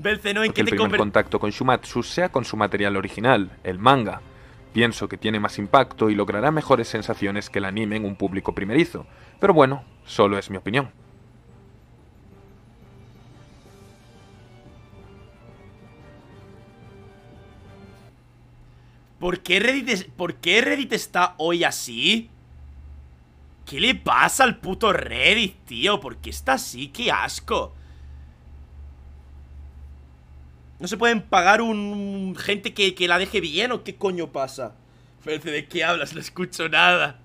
Porque ¿en qué El primer contacto con Shumatsu sea con su material original, el manga. Pienso que tiene más impacto y logrará mejores sensaciones que el anime en un público primerizo. Pero bueno, solo es mi opinión. ¿Por qué Reddit, ¿por qué Reddit está hoy así? ¿Qué le pasa al puto Reddit, tío? ¿Por qué está así? ¡Qué asco! No se pueden pagar un gente que, la deje bien o qué coño pasa. ¿De qué hablas? No escucho nada.